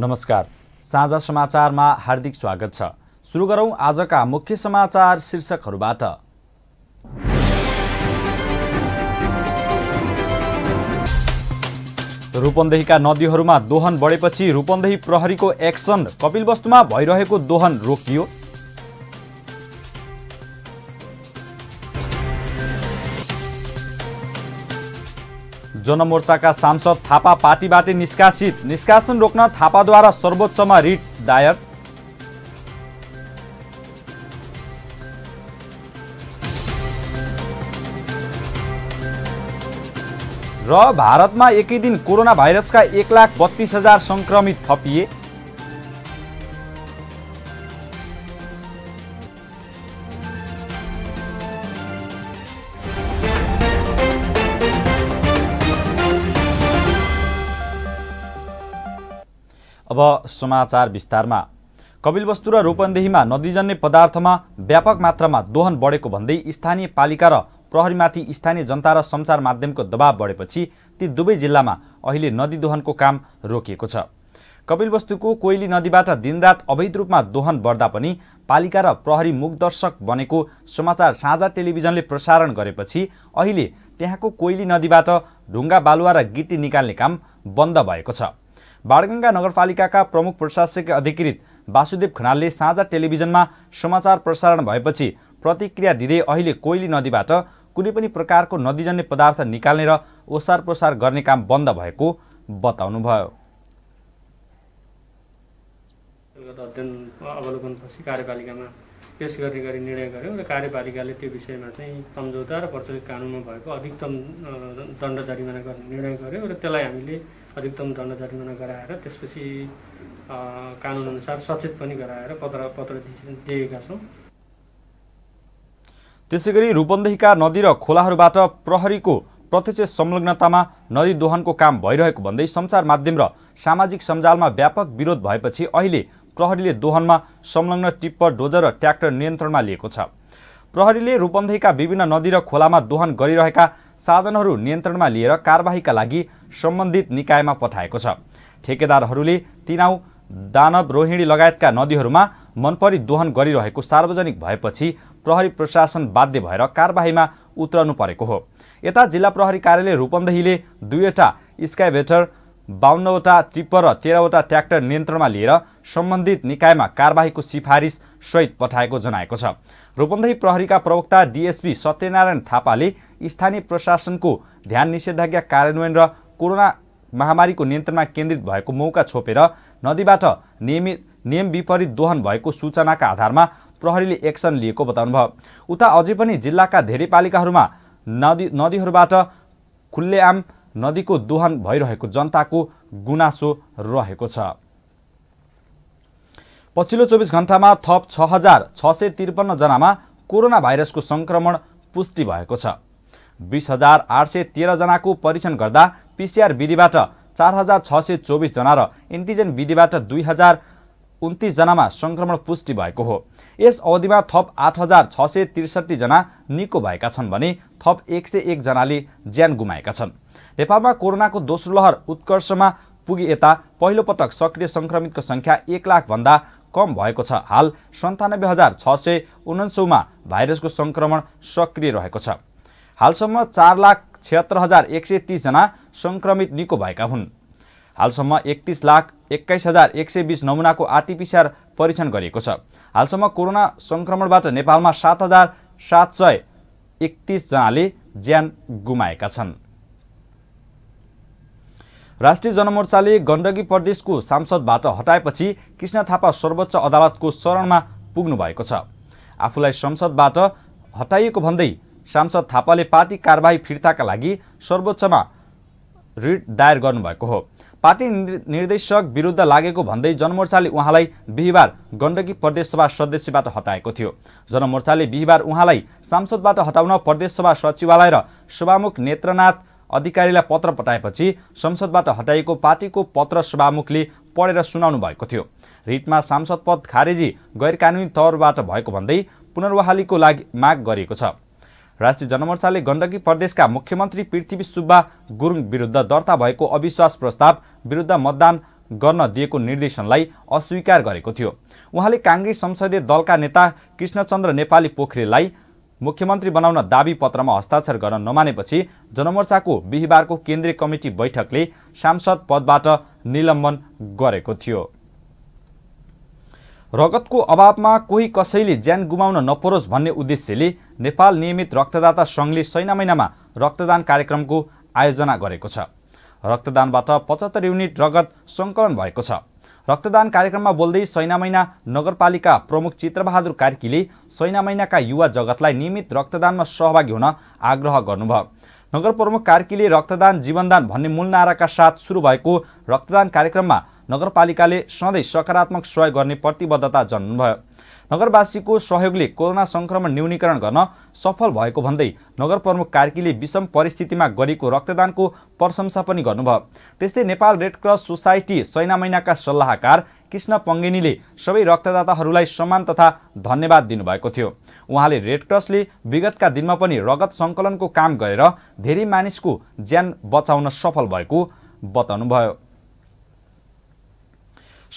नमस्कार साझा समाचारमा हार्दिक स्वागत छ सुरु गरौँ आजका मुख्य समाचार शीर्षकहरूबाट रूपन्देहीका नदीहरूमा दोहन बढेपछि रूपन्देही प्रहरीको एक्सन कपिलवस्तुमा भइरहेको दोहन रोकियो जनमोर्चाका सांसद थापा पार्टीबाटै निष्कासित निष्कासन रोक्न थापाद्वारा सर्वोच्चमा रिट दायर र भारतमा एकै दिन कोरोना भाइरसका एक लाख बत्तिस हजार सङ्क्रमित थपिए अब समाचार विस्तारमा कपिलवस्तु र रूपन्देहीमा नदीजन्य पदार्थमा व्यापक मात्रामा दोहन बढेको भन्दै स्थानीय पालिका र प्रहरीमाथि स्थानीय जनता र सञ्चार माध्यमको दबाव बढेपछि ती दुवै जिल्लामा अहिले नदी दोहनको काम रोकिएको छ कपिलवस्तुको कोइली नदीबाट दिनरात अवैध रूपमा दोहन बढ्दा पनि पालिका र प्रहरी मुखदर्शक बनेको समाचार साझा टेलिभिजनले प्रसारण गरेपछि अहिले त्यहाँको कोइली नदीबाट ढुङ्गा बालुवा र गिटी निकाल्ने काम बन्द भएको छ बाणगङ्गा नगरपालिकाका प्रमुख प्रशासकीय अधिकृत वासुदेव खनालले साझा टेलिभिजनमा समाचार प्रसारण भएपछि प्रतिक्रिया दिँदै अहिले कोइली नदीबाट कुनै पनि प्रकारको नदीजन्य पदार्थ निकाल्ने र ओसार प्रसार गर्ने काम बन्द भएको बताउनुभयो अध्ययन अवलोकनपछि कार्यपालिकामा पेस गर्ने गरी निर्णय गर्यो र कार्यपालिकाले त्यो विषयमा चाहिँ सम्झौता र प्रचलित कानुनमा भएको अधिकतम दण्ड जरिमाना गर्ने निर्णय गर्यो र त्यसलाई हामीले अधिकतम जरिमाना गराएर त्यसपछि कानुनअनुसार सचेत पनि गराएर पत्र पत्र दिएका छौँ त्यसै गरी रूपन्देहीका नदी र खोलाहरूबाट प्रहरीको प्रत्यक्ष संलग्नतामा नदी दोहनको काम भइरहेको भन्दै सञ्चार माध्यम र सामाजिक सञ्जालमा व्यापक विरोध भएपछि अहिले प्रहरीले दोहनमा संलग्न टिप्पर डोजर र ट्र्याक्टर नियन्त्रणमा लिएको छ प्रहरीले रूपन्देहीका विभिन्न नदी र खोलामा दोहन गरिरहेका साधनहरू नियन्त्रणमा लिएर कारवाहीका लागि सम्बन्धित निकायमा पठाएको छ ठेकेदारहरूले तिनाउ दानव रोहिणी लगायतका नदीहरूमा मनपरी दोहन गरिरहेको सार्वजनिक भएपछि प्रहरी प्रशासन बाध्य भएर कारवाहीमा उत्रनु परेको हो यता जिल्ला प्रहरी कार्यालय रूपन्देहीले दुईवटा स्काइभेटर बाहन्नवटा टिप्पर र तेह्रवटा ट्र्याक्टर नियन्त्रणमा लिएर सम्बन्धित निकायमा कारवाहीको सिफारिस सहित पठाएको जनाएको छ रूपन्देही प्रहरीका प्रवक्ता डिएसपी सत्यनारायण थापाले स्थानीय प्रशासनको ध्यान निषेधाज्ञा कार्यान्वयन र कोरोना महामारीको नियन्त्रणमा केन्द्रित भएको मौका छोपेर नदीबाट नियमित नियम विपरीत दोहन भएको सूचनाका आधारमा प्रहरीले एक्सन लिएको बताउनुभयो उता अझै पनि जिल्लाका धेरै पालिकाहरूमा नदी नदीहरूबाट खुल्लेआम नदीको दोहन भइरहेको जनताको गुनासो रहेको छ पछिल्लो चौबिस घन्टामा थप छ हजार छ सय त्रिपन्नजनामा कोरोना भाइरसको सङ्क्रमण पुष्टि भएको छ बिस हजार आठ सय तेह्रजनाको परीक्षण गर्दा पिसिआर विधिबाट चार हजार छ सय चौबिसजना र एन्टिजेन विधिबाट दुई हजार उन्तिसजनामा सङ्क्रमण पुष्टि भएको हो यस अवधिमा थप आठ हजार छ सय त्रिसठीजना निको भएका छन् भने थप एक सय एकजनाले ज्यान गुमाएका छन् नेपालमा कोरोनाको दोस्रो लहर उत्कर्षमा पुगे यता पहिलोपटक सक्रिय सङ्क्रमितको सङ्ख्या एक लाखभन्दा कम भएको छ हाल सन्तानब्बे हजार छ सय उनासौमा भाइरसको सङ्क्रमण सक्रिय रहेको छ हालसम्म चार लाख छिहत्तर हजार एक सय तिसजना सङ्क्रमित निको भएका हुन् हालसम्म एकतिस लाख एक्काइस हजार एक सय बिस नमुनाको आरटिपिसिआर परीक्षण गरिएको छ हालसम्म कोरोना सङ्क्रमणबाट नेपालमा सात हजार सात सय एकतिसजनाले ज्यान गुमाएका छन् राष्ट्रिय जनमोर्चाले गण्डकी प्रदेशको सांसदबाट हटाएपछि कृष्ण थापा सर्वोच्च अदालतको शरणमा पुग्नु भएको छ आफूलाई संसदबाट हटाइएको भन्दै सांसद थापाले पार्टी कारवाही फिर्ताका लागि सर्वोच्चमा रिट दायर गर्नुभएको हो पार्टी निर्देशक विरुद्ध लागेको भन्दै जनमोर्चाले उहाँलाई बिहिबार गण्डकी प्रदेशसभा सदस्यबाट हटाएको थियो जनमोर्चाले बिहिबार उहाँलाई सांसदबाट हटाउन प्रदेशसभा सचिवालय र सभामुख नेत्रनाथ अधिकारीलाई पत्र पठाएपछि संसदबाट हटाइएको पार्टीको पत्र सभामुखले पढेर सुनाउनु भएको थियो रिटमा सांसद पद खारेजी गैर कानुनी तौरबाट भएको भन्दै पुनर्वहालीको लागि माग गरिएको छ राष्ट्रिय जनमोर्चाले गण्डकी प्रदेशका मुख्यमन्त्री पृथ्वी सुब्बा गुरुङ विरुद्ध दर्ता भएको अविश्वास प्रस्ताव विरुद्ध मतदान गर्न दिएको निर्देशनलाई अस्वीकार गरेको थियो उहाँले काङ्ग्रेस संसदीय दलका नेता कृष्णचन्द्र नेपाली पोखरेललाई मुख्यमन्त्री बनाउन दावी पत्रमा हस्ताक्षर गर्न नमानेपछि जनमोर्चाको बिहिबारको केन्द्रीय कमिटी बैठकले सांसद पदबाट निलम्बन गरेको थियो रगतको अभावमा कोही कसैले ज्यान गुमाउन नपरोस् भन्ने उद्देश्यले नेपाल नियमित रक्तदाता सङ्घले सैना महिनामा रक्तदान कार्यक्रमको आयोजना गरेको छ रक्तदानबाट पचहत्तर युनिट रगत सङ्कलन भएको छ रक्तदान कार्यक्रममा बोल्दै सैना महिना नगरपालिका प्रमुख चित्रबहादुर कार्कीले सैना महिनाका युवा जगतलाई नियमित रक्तदानमा सहभागी हुन आग्रह गर्नुभयो नगर प्रमुख कार्कीले रक्तदान जीवनदान भन्ने मूल नाराका साथ सुरु भएको रक्तदान कार्यक्रममा नगरपालिकाले सधैँ सकारात्मक सहयोग गर्ने प्रतिबद्धता जनाउनुभयो नगरवासीको सहयोगले कोरोना सङ्क्रमण न्यूनीकरण गर्न सफल भएको भन्दै नगर प्रमुख कार्कीले विषम परिस्थितिमा गरेको रक्तदानको प्रशंसा पनि गर्नुभयो त्यस्तै नेपाल रेडक्रस सोसाइटी सैना महिनाका सल्लाहकार कृष्ण पङ्गेनीले सबै रक्तदाताहरूलाई सम्मान तथा धन्यवाद दिनुभएको थियो उहाँले रेड क्रसले विगतका दिनमा पनि रगत सङ्कलनको काम गरेर धेरै मानिसको ज्यान बचाउन सफल भएको बताउनुभयो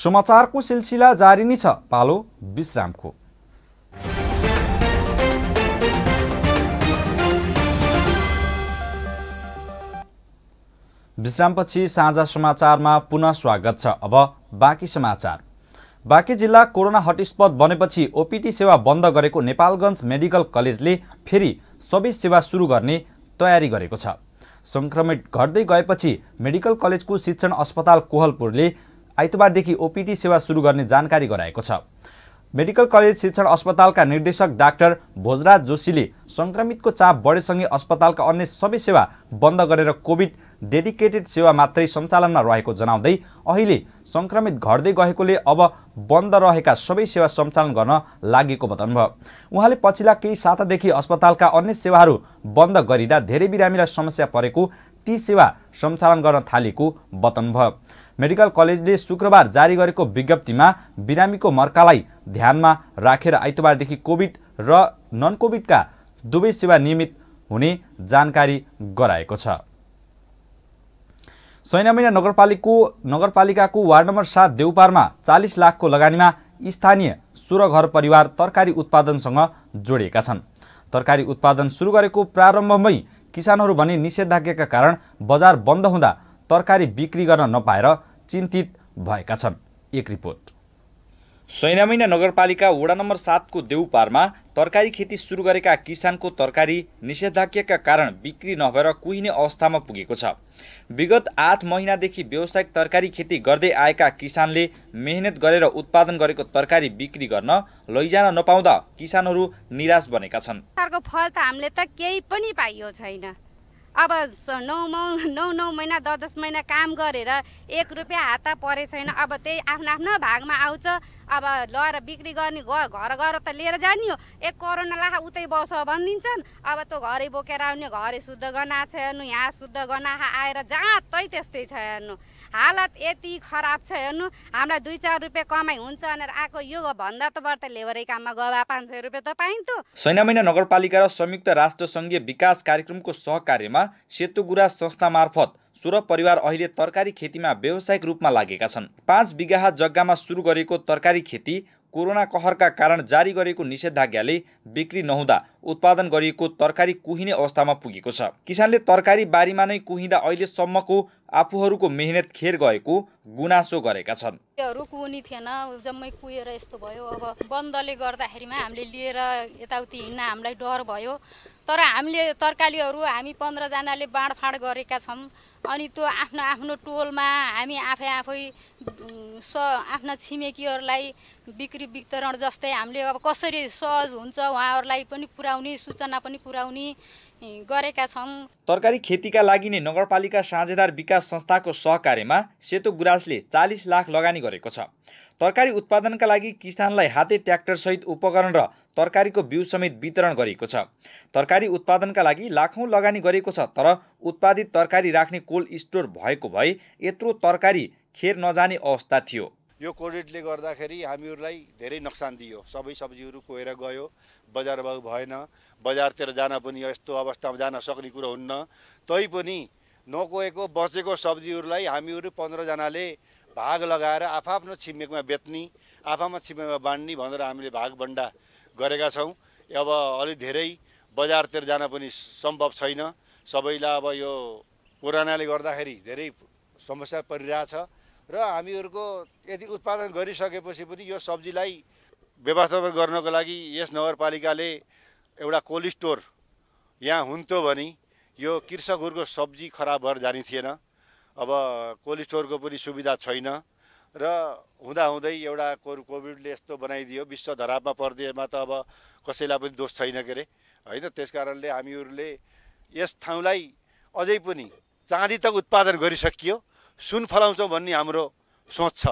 समाचारको सिलसिला जारी नै छ पालो विश्रामको विश्रामपछि साझा समाचारमा पुनः स्वागत छ अब बाँकी समाचार बाँकी जिल्ला कोरोना हटस्पट बनेपछि ओपिटी सेवा बन्द गरेको नेपालगञ्ज मेडिकल कलेजले फेरि सबै सेवा सुरु गर्ने तयारी गरेको छ सङ्क्रमित घट्दै गएपछि मेडिकल कलेजको शिक्षण अस्पताल कोहलपुरले आइतबारदेखि ओपिडी सेवा सुरु गर्ने जानकारी गराएको छ मेडिकल कलेज शिक्षण अस्पतालका निर्देशक डाक्टर भोजराज जोशीले सङ्क्रमितको चाप बढेसँगै अस्पतालका अन्य सबै सेवा बन्द गरेर कोभिड डेडिकेटेड सेवा मात्रै सञ्चालनमा रहेको जनाउँदै अहिले सङ्क्रमित घट्दै गएकोले अब बन्द रहेका सबै सेवा सञ्चालन गर्न लागेको बताउनुभयो उहाँले पछिल्ला केही सातादेखि अस्पतालका अन्य सेवाहरू बन्द गरिँदा धेरै बिरामीलाई समस्या परेको ती सेवा सञ्चालन गर्न थालेको बताउनुभयो मेडिकल कलेजले शुक्रबार जारी गरेको विज्ञप्तिमा बिरामीको मर्कालाई ध्यानमा राखेर आइतबारदेखि कोभिड र नन कोभिडका दुवै सेवा नियमित हुने जानकारी गराएको छ महिना नगरपालिको नगरपालिकाको वार्ड नम्बर सात देउपारमा चालिस लाखको लगानीमा स्थानीय सोह्र घर परिवार तरकारी उत्पादनसँग जोडिएका छन् तरकारी उत्पादन सुरु गरेको प्रारम्भमै किसानहरू भने निषेधाज्ञाका कारण बजार बन्द हुँदा तरकारी बिक्री गर्न नपाएर चिन्तित भएका छन् एक रिपोर्ट सैनामिना नगरपालिका वडा नम्बर सातको देउपारमा तरकारी खेती सुरु गरेका किसानको तरकारी निषेधाज्ञाका कारण बिक्री नभएर कुहिने अवस्थामा पुगेको छ विगत आठ महिनादेखि व्यावसायिक तरकारी खेती गर्दै आएका किसानले मेहनत गरेर उत्पादन गरेको तरकारी बिक्री गर्न लैजान नपाउँदा किसानहरू निराश बनेका छन् फल त हामीले त केही पनि पाइयो छैन अब नौ मौ नौ नौ महिना दस दस महिना काम गरेर एक रुपियाँ हात परेको छैन अब त्यही आफ्नो आफ्नो भागमा आउँछ अब लएर बिक्री गर्ने घर घर घर त लिएर जाने हो एक कोरोना लाख उतै बस भनिदिन्छन् अब त्यो घरै बोकेर आउने घरै शुद्ध गर्न छ हेर्नु यहाँ शुद्ध गना आएर जहाँ तै त्यस्तै छ हेर्नु हालत यति खराब छ हेर्नु हामीलाई दुई चार रुपियाँ कमाइ हुन्छ भनेर आएको यो भन्दा त बढ्दा लेबरै काममा गवा पाँच सय रुपियाँ त पाइन्थ्यो सैना महिना नगरपालिका र संयुक्त राष्ट्र सङ्घीय विकास कार्यक्रमको सहकार्यमा सेतो गुरा संस्था मार्फत सोह्र परिवार अहिले तरकारी खेतीमा व्यावसायिक रूपमा लागेका छन् पाँच बिगाहा जग्गामा सुरु गरेको तरकारी खेती कोरोना कहरका कारण जारी गरेको निषेधाज्ञाले बिक्री नहुँदा उत्पादन गरिएको तरकारी कुहिने अवस्थामा पुगेको छ किसानले तरकारी बारीमा नै कुहिँदा अहिलेसम्मको आफूहरूको मेहनत खेर गएको गुनासो गरेका छन् थिएन जम्मै कुहेर यस्तो भयो अब बन्दले गर्दाखेरिमा हामीले लिएर यताउति हिँड्न हामीलाई डर भयो तर हामीले तरकालीहरू हामी पन्ध्रजनाले बाँडफाँड गरेका छौँ अनि त्यो आफ्नो आफ्नो टोलमा हामी आफै आफै स आफ्ना छिमेकीहरूलाई बिक्री वितरण जस्तै हामीले अब कसरी सहज हुन्छ उहाँहरूलाई पनि पुर्याउने सूचना पनि पुर्याउने गरेका छौँ तरकारी खेतीका लागि नै नगरपालिका साझेदार विकास संस्थाको सहकार्यमा सेतो गुराँसले चालिस लाख लगानी गरेको छ तरकारी उत्पादनका लागि किसानलाई हाते ट्र्याक्टरसहित उपकरण र तरकारीको बिउ समेत वितरण गरिएको छ तरकारी उत्पादनका लागि लाखौँ लगानी गरेको छ तर उत्पादित तरकारी राख्ने कोल्ड स्टोर भएको भए यत्रो तरकारी खेर नजाने अवस्था थियो यो कोभिडले गर्दाखेरि हामीहरूलाई धेरै नोक्सान दियो सबै सब्जीहरू कोएर गयो बजार भाउ भएन बजारतिर जान पनि यस्तो अवस्थामा जान सक्ने कुरो हुन्न तैपनि नकोएको बचेको सब्जीहरूलाई हामीहरू पन्ध्रजनाले भाग लगाएर आफआफ्नो छिमेकमा बेच्ने आफआफ्नो छिमेकमा बाँड्ने भनेर हामीले भागभन्डा गरेका छौँ अब अलिक धेरै बजारतिर जान पनि सम्भव छैन सबैलाई अब यो कोरोनाले गर्दाखेरि धेरै समस्या परिरहेछ र हामीहरूको यदि उत्पादन गरिसकेपछि पनि यो सब्जीलाई व्यवस्थापन गर्नको लागि यस नगरपालिकाले एउटा कोल्ड स्टोर यहाँ हुन्थ्यो भने यो कृषकहरूको सब्जी खराब भएर जाने थिएन अब कोल्ड स्टोरको पनि सुविधा छैन र हुँदाहुँदै एउटा को कोभिडले यस्तो बनाइदियो विश्व धरापमा पर्दैमा त अब कसैलाई पनि दोष छैन के अरे होइन त्यस कारणले हामीहरूले यस ठाउँलाई अझै पनि चाँदी त उत्पादन गरिसकियो सुन फलाउँछौँ भन्ने हाम्रो सोच छ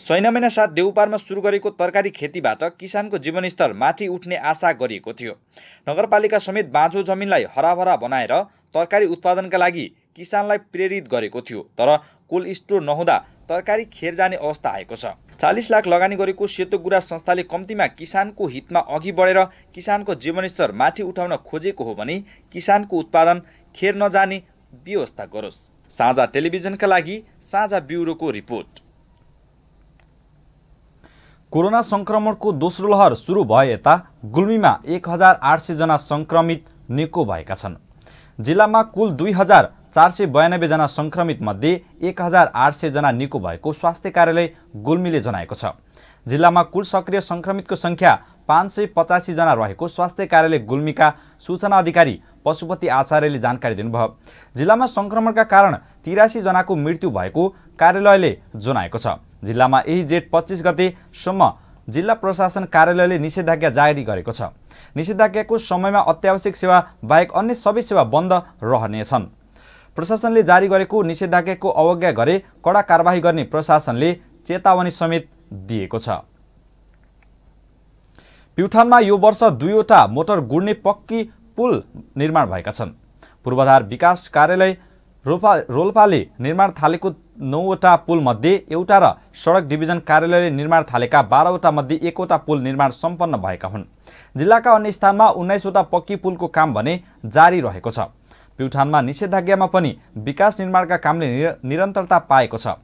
छैन महिना साथ देउपारमा सुरु गरेको तरकारी खेतीबाट किसानको जीवनस्तर माथि उठ्ने आशा गरिएको थियो नगरपालिका समेत बाँझो जमिनलाई हराभरा बनाएर तरकारी उत्पादनका लागि किसानलाई प्रेरित गरेको थियो तर कोल्ड स्टोर नहुँदा तरकारी खेर जाने अवस्था आएको छ चालिस लाख लगानी गरेको सेतो गुरा संस्थाले कम्तीमा किसानको हितमा अघि बढेर किसानको जीवनस्तर माथि उठाउन खोजेको हो भने किसानको उत्पादन खेर नजाने व्यवस्था गरोस् साझा टेलिभिजनका लागि साझा ब्युरोको रिपोर्ट कोरोना सङ्क्रमणको दोस्रो लहर सुरु भए यता गुल्मीमा एक हजार आठ सयजना सङ्क्रमित निको भएका छन् जिल्लामा कुल दुई हजार चार सय बयानब्बेजना सङ्क्रमितमध्ये एक हजार आठ सयजना निको भएको स्वास्थ्य कार्यालय गुल्मीले जनाएको छ जिल्लामा कुल सक्रिय सङ्क्रमितको सङ्ख्या पाँच सय पचासीजना रहेको स्वास्थ्य कार्यालय गुल्मीका सूचना अधिकारी पशुपति आचार्यले जानकारी दिनुभयो जिल्लामा सङ्क्रमणका कारण तिरासी जनाको मृत्यु भएको कार्यालयले जनाएको छ जिल्लामा यही जेठ पच्चिस गतेसम्म जिल्ला प्रशासन कार्यालयले निषेधाज्ञा जारी गरेको छ निषेधाज्ञाको समयमा अत्यावश्यक सेवा बाहेक अन्य सबै सेवा बन्द रहनेछन् प्रशासनले जारी गरेको निषेधाज्ञाको अवज्ञा गरे कडा कारवाही गर्ने प्रशासनले चेतावनी समेत दिएको छ प्युठानमा यो वर्ष दुईवटा मोटर गुड्ने पक्की पुल निर्माण भएका छन् पूर्वाधार विकास कार्यालय रोपा रोल्पाले निर्माण थालेको नौवटा पुलमध्ये एउटा र सडक डिभिजन कार्यालयले निर्माण थालेका बाह्रवटा मध्ये एकवटा पुल निर्माण सम्पन्न भएका हुन् जिल्लाका अन्य स्थानमा उन्नाइसवटा पक्की पुलको काम भने जारी रहेको छ प्युठानमा निषेधाज्ञामा पनि विकास निर्माणका कामले निरन्तरता पाएको छ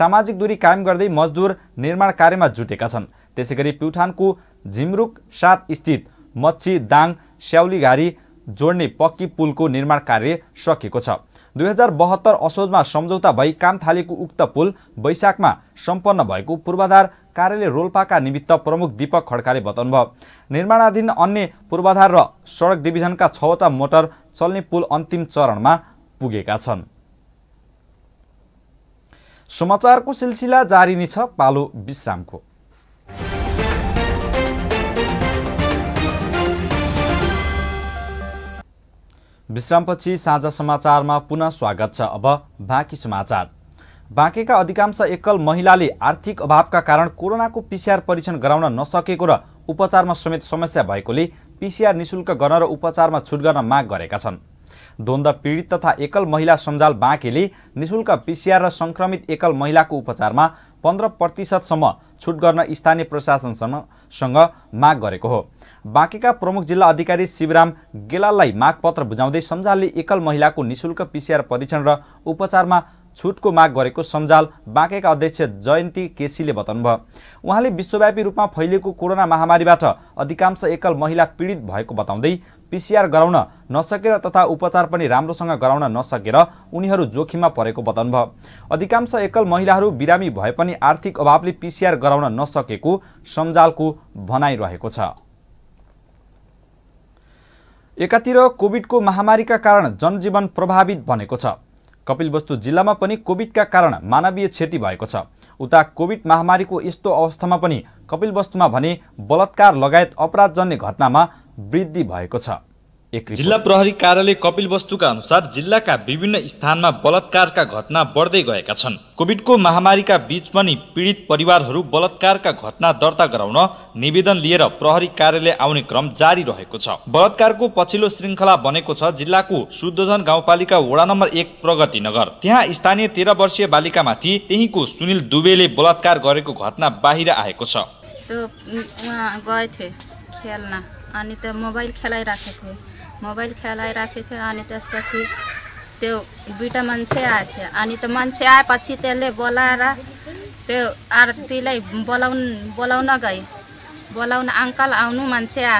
सामाजिक दूरी कायम गर्दै मजदुर निर्माण कार्यमा जुटेका छन् त्यसै गरी प्युठानको झिमरुक सात स्थित मच्छी दाङ स्याउलीघारी जोड्ने पक्की पुलको निर्माण कार्य सकिएको छ दुई हजार बहत्तर असोजमा सम्झौता भई काम थालेको उक्त पुल वैशाखमा सम्पन्न भएको पूर्वाधार कार्यालय रोल्पाका निमित्त प्रमुख दीपक खड्काले बताउनुभयो निर्माणाधीन अन्य पूर्वाधार र सडक डिभिजनका छवटा मोटर चल्ने पुल अन्तिम चरणमा पुगेका छन् समाचारको सिलसिला जारी नै छ पालो विश्रामको विश्रामपछि साझा समाचारमा पुनः स्वागत छ अब बाँकी समाचार बाँकेका अधिकांश एकल महिलाले आर्थिक अभावका कारण कोरोनाको पिसिआर परीक्षण गराउन नसकेको र उपचारमा समेत समस्या भएकोले पिसिआर निशुल्क गर्न र उपचारमा छुट गर्न माग गरेका छन् द्वन्द पीडित तथा एकल महिला सञ्जाल बाँकेले निशुल्क पिसिआर र सङ्क्रमित एकल महिलाको उपचारमा पन्ध्र प्रतिशतसम्म छुट गर्न स्थानीय प्रशासनसँग माग गरेको हो बाँकेका प्रमुख जिल्ला अधिकारी शिवराम गेलाललाई मागपत्र बुझाउँदै सञ्जालले एकल महिलाको निशुल्क पिसिआर परीक्षण र उपचारमा छुटको माग गरेको सञ्जाल बाँकेका अध्यक्ष जयन्ती केसीले बताउनुभयो उहाँले विश्वव्यापी रूपमा फैलिएको कोरोना महामारीबाट अधिकांश एकल महिला पीडित भएको बताउँदै पिसिआर गराउन नसकेर तथा उपचार पनि राम्रोसँग गराउन नसकेर उनीहरू जोखिममा परेको बताउनुभयो अधिकांश एकल महिलाहरू बिरामी भए पनि आर्थिक अभावले पिसिआर गराउन नसकेको सञ्जालको भनाइ रहेको छ एकातिर कोभिडको महामारीका कारण जनजीवन प्रभावित भनेको छ कपिलवस्तु जिल्लामा पनि कोभिडका कारण मानवीय क्षति भएको छ उता कोभिड महामारीको यस्तो अवस्थामा पनि कपिलवस्तुमा भने बलात्कार लगायत अपराधजन्य घटनामा वृद्धि भएको छ जिल्ला प्रहरी कार्यालय कपिल वस्तुका अनुसार जिल्लाका विभिन्न स्थानमा बलात्कारका घटना बढ्दै गएका छन् कोभिडको महामारीका बीच पनि पीडित परिवारहरू बलात्कारका घटना दर्ता गराउन निवेदन लिएर प्रहरी कार्यालय आउने क्रम जारी रहेको छ बलात्कारको पछिल्लो श्रृङ्खला बनेको छ जिल्लाको शुद्धोधन गाउँपालिका वडा नम्बर एक प्रगति नगर त्यहाँ स्थानीय तेह्र वर्षीय बालिकामाथि त्यहीँको सुनिल दुबेले बलात्कार गरेको घटना बाहिर आएको छ अनि त मोबाइल खेलाइराखेको थिएँ मोबाइल खेलाइराखेको थियो अनि त्यसपछि त्यो दुइटा मान्छे आएको थियो अनि त्यो मान्छे आएपछि त्यसले बोलाएर त्यो आरतीलाई बोलाउन बोलाउन गए बोलाउन अङ्कल आउनु मान्छे आ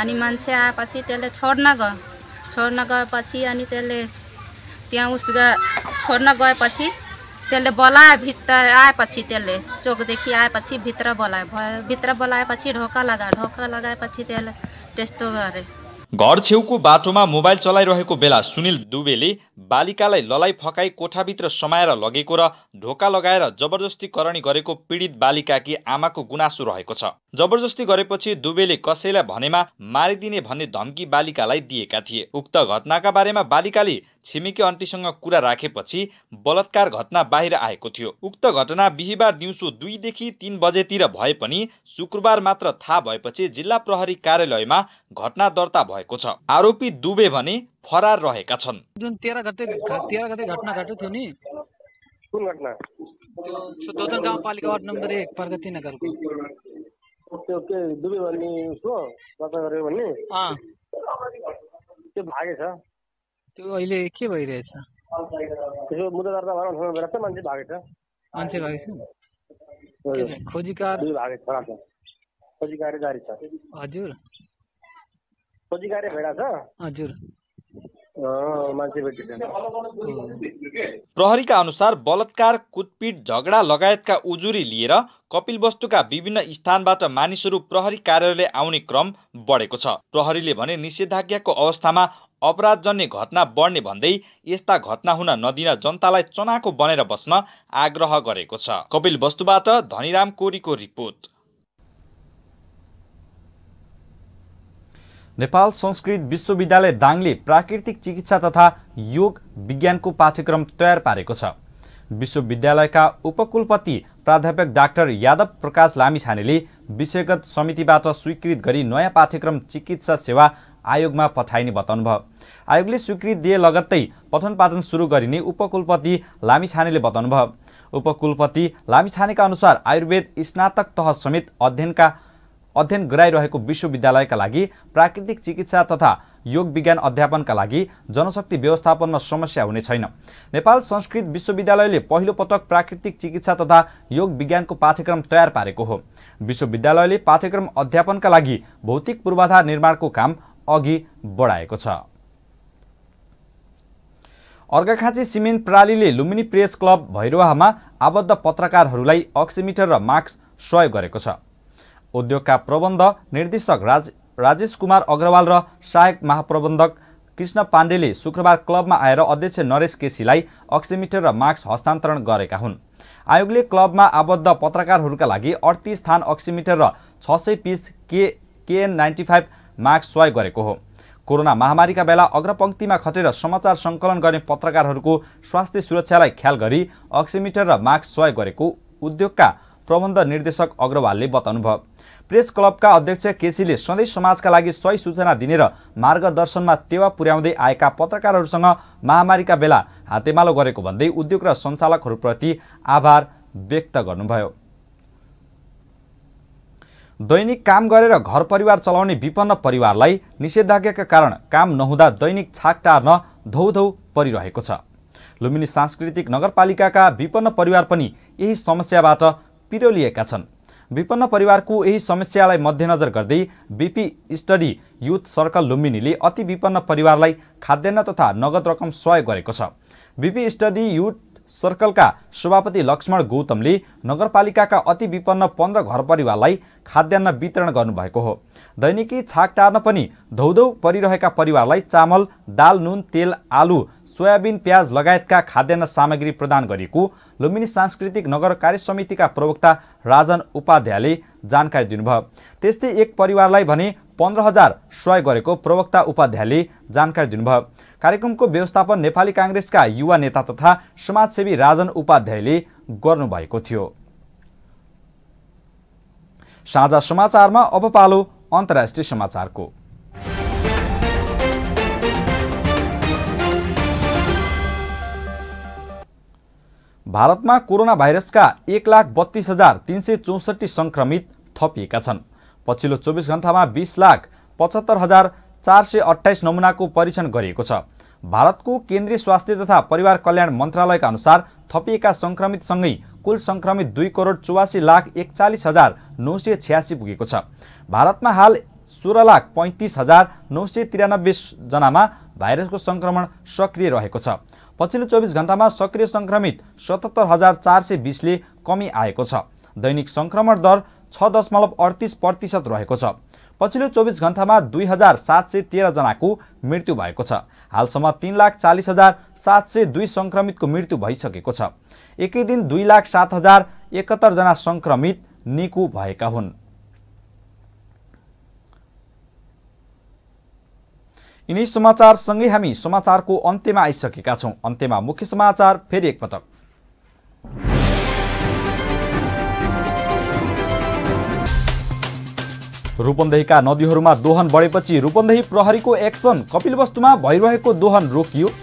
अनि मान्छे आएपछि त्यसले छोड्न गयो छोड्न गएपछि अनि त्यसले त्यहाँ उस छोड्न गएपछि त्यसले बोलायो भित्र आएपछि त्यसले चोकदेखि आएपछि भित्र बोलायो भयो भित्र बोलाएपछि ढोका लगायो ढोका लगाएपछि त्यसले त्यस्तो गरे घर छेउको बाटोमा मोबाइल चलाइरहेको बेला सुनिल दुबेले बालिकालाई ललाइ फकाई कोठाभित्र समाएर लगेको र ढोका लगाएर जबरजस्ती करणी गरेको पीडित बालिकाकी आमाको गुनासो रहेको छ जबरजस्ती गरेपछि दुबेले कसैलाई भनेमा मारिदिने भन्ने धम्की बालिकालाई दिएका थिए उक्त घटनाका बारेमा बालिकाले छिमेकी अन्टीसँग कुरा राखेपछि बलात्कार घटना बाहिर आएको थियो उक्त घटना बिहिबार दिउँसो दुईदेखि तिन बजेतिर भए पनि शुक्रबार मात्र थाहा भएपछि जिल्ला प्रहरी कार्यालयमा घटना दर्ता भयो भएको छ आरोपी दुबे भने फरार रहेका छन् जुन तेह्र गते तेह्र गते घटना घट्यो थियो नि कुन घटना सुदोधन गाउँपालिका वार्ड नम्बर एक प्रगति नगरको ओके ओके दुबे भन्ने उसको कथा गऱ्यो भन्ने त्यो भागेछ त्यो अहिले के भइरहेछ त्यसो मुद्दा दर्ता भएर बेला मान्छे भागेछ मान्छे भागेछ खोजीकार खोजीकार जारी छ हजुर खोजी कार्य भेडा छ हजुर प्रहरीका अनुसार बलात्कार कुटपिट झगडा लगायतका उजुरी लिएर कपिल वस्तुका विभिन्न स्थानबाट मानिसहरू प्रहरी कार्यालय आउने क्रम बढेको छ प्रहरीले भने निषेधाज्ञाको अवस्थामा अपराधजन्य घटना बढ्ने भन्दै यस्ता घटना हुन नदिन जनतालाई चनाको बनेर बस्न आग्रह गरेको छ कपिल वस्तुबाट धनीराम कोरीको रिपोर्ट नेपाल संस्कृत विश्वविद्यालय दाङले प्राकृतिक चिकित्सा तथा योग विज्ञानको पाठ्यक्रम तयार पारेको छ विश्वविद्यालयका उपकुलपति प्राध्यापक डाक्टर यादव प्रकाश लामिछानेले विषयगत समितिबाट स्वीकृत गरी नयाँ पाठ्यक्रम चिकित्सा सेवा आयोगमा पठाइने बताउनुभयो आयोगले स्वीकृत दिए लगत्तै पठन पाठन सुरु गरिने उपकुलपति लामिछानेले बताउनुभयो उपकुलपति लामिछानेका अनुसार आयुर्वेद स्नातक तह समेत अध्ययनका अध्ययन गराइरहेको विश्वविद्यालयका लागि प्राकृतिक चिकित्सा तथा योग विज्ञान अध्यापनका लागि जनशक्ति व्यवस्थापनमा समस्या हुने छैन नेपाल संस्कृत विश्वविद्यालयले पहिलो पटक प्राकृतिक चिकित्सा तथा योग विज्ञानको पाठ्यक्रम तयार पारेको हो विश्वविद्यालयले पाठ्यक्रम अध्यापनका लागि भौतिक पूर्वाधार निर्माणको काम अघि बढाएको छ अर्घाखाँची सिमेन्ट प्रणालीले लुम्बिनी प्रेस क्लब भैरोहामा आबद्ध पत्रकारहरूलाई अक्सिमिटर र मास्क सहयोग गरेको छ उद्योगका प्रबन्ध निर्देशक राज राजेश कुमार अग्रवाल र सहायक महाप्रबन्धक कृष्ण पाण्डेले शुक्रबार क्लबमा आएर अध्यक्ष नरेश केसीलाई अक्सिमिटर र मास्क हस्तान्तरण गरेका हुन् आयोगले क्लबमा आबद्ध पत्रकारहरूका लागि अडतिस थान अक्सिमिटर र छ सय पिस के केएन नाइन्टी फाइभ मार्क्स सहयोग गरेको हो कोरोना महामारीका बेला अग्रपङ्क्तिमा खटेर समाचार सङ्कलन गर्ने पत्रकारहरूको स्वास्थ्य सुरक्षालाई ख्याल गरी अक्सिमिटर र मास्क सहयोग गरेको उद्योगका प्रबन्ध निर्देशक अग्रवालले बताउनुभयो प्रेस क्लबका अध्यक्ष केसीले सधैँ समाजका लागि सही सूचना दिने र मार्गदर्शनमा टेवा पुर्याउँदै आएका पत्रकारहरूसँग महामारीका बेला हातेमालो गरेको भन्दै उद्योग र सञ्चालकहरूप्रति आभार व्यक्त गर्नुभयो दैनिक काम गरेर घर परिवार चलाउने विपन्न परिवारलाई निषेधाज्ञाका कारण काम नहुँदा दैनिक छाक टार्न धौधौ परिरहेको छ लुम्बिनी सांस्कृतिक नगरपालिकाका विपन्न परिवार पनि यही समस्याबाट पिरोलिएका छन् विपन्न परिवारको यही समस्यालाई मध्यनजर गर्दै बिपी स्टडी युथ सर्कल लुम्बिनीले अति विपन्न परिवारलाई खाद्यान्न तथा नगद रकम सहयोग गरेको छ बिपी स्टडी युथ सर्कलका सभापति लक्ष्मण गौतमले नगरपालिकाका अति विपन्न पन्ध्र घर परिवारलाई खाद्यान्न वितरण गर्नुभएको हो दैनिकी छाक टार्न पनि धौधौ परिरहेका परिवारलाई चामल दाल नुन तेल आलु सोयाबिन प्याज लगायतका खाद्यान्न सामग्री प्रदान गरेको लुम्बिनी सांस्कृतिक नगर कार्य समितिका प्रवक्ता राजन उपाध्यायले जानकारी दिनुभयो त्यस्तै एक परिवारलाई भने पन्ध्र हजार सहयोग गरेको प्रवक्ता उपाध्यायले जानकारी दिनुभयो कार्यक्रमको व्यवस्थापन नेपाली काङ्ग्रेसका युवा नेता तथा समाजसेवी राजन उपाध्यायले गर्नुभएको थियो साझा समाचारमा अब पालो अन्तर्राष्ट्रिय समाचारको भारतमा कोरोना भाइरसका एक लाख बत्तिस हजार तिन सय चौसठी सङ्क्रमित थपिएका छन् पछिल्लो चौबिस घन्टामा बिस लाख पचहत्तर हजार चार सय अठाइस नमुनाको परीक्षण गरिएको छ भारतको केन्द्रीय स्वास्थ्य तथा परिवार कल्याण मन्त्रालयका अनुसार थपिएका सङ्क्रमितसँगै कुल सङ्क्रमित दुई करोड चौवासी लाख एकचालिस हजार नौ सय छ्यासी पुगेको छ भारतमा हाल सोह्र लाख पैँतिस हजार नौ सय जनामा भाइरसको सङ्क्रमण सक्रिय रहेको छ पछिल्लो चौबिस घन्टामा सक्रिय सङ्क्रमित सतहत्तर हजार चार सय बिसले कमी आएको छ दैनिक सङ्क्रमण दर छ दशमलव अडतिस प्रतिशत रहेको छ पछिल्लो चौबिस घन्टामा दुई हजार सात सय तेह्रजनाको मृत्यु भएको छ हालसम्म तिन लाख चालिस हजार सात सय दुई सङ्क्रमितको मृत्यु भइसकेको छ एकै दिन दुई लाख सात हजार एकहत्तरजना सङ्क्रमित निको भएका हुन् यिनै समाचारसँगै हामी समाचारको अन्त्यमा आइसकेका छौँ अन्त्यमा मुख्य समाचार फेरि एकपटक रूपन्देहीका नदीहरूमा दोहन बढेपछि रूपन्देही प्रहरीको एक्सन कपिलवस्तुमा भइरहेको दोहन रोकियो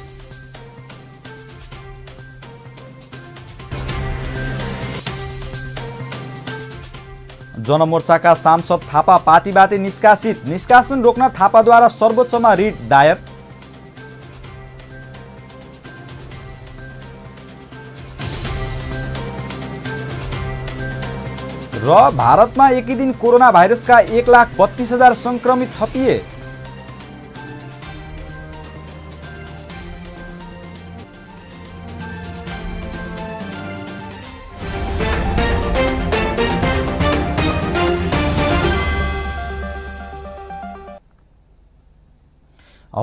जनमोर्चाका सांसद थापा पार्टीबाटै निष्कासित निष्कासन रोक्न थापाद्वारा सर्वोच्चमा रिट दायर र भारतमा एकै दिन कोरोना भाइरसका एक लाख बत्तिस हजार सङ्क्रमित थपिए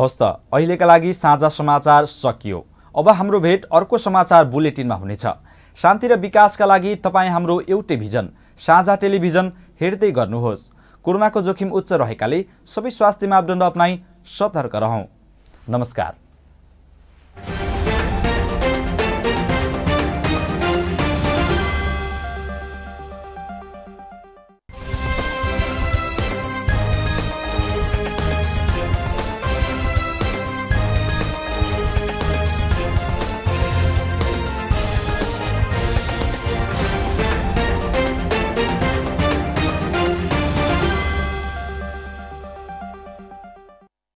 हवस् त अहिलेका लागि साझा समाचार सकियो अब हाम्रो भेट अर्को समाचार बुलेटिनमा हुनेछ शान्ति र विकासका लागि तपाईँ हाम्रो एउटै भिजन साझा टेलिभिजन हेर्दै गर्नुहोस् कोरोनाको जोखिम उच्च रहेकाले सबै स्वास्थ्य मापदण्ड अप्नाई सतर्क रहौँ नमस्कार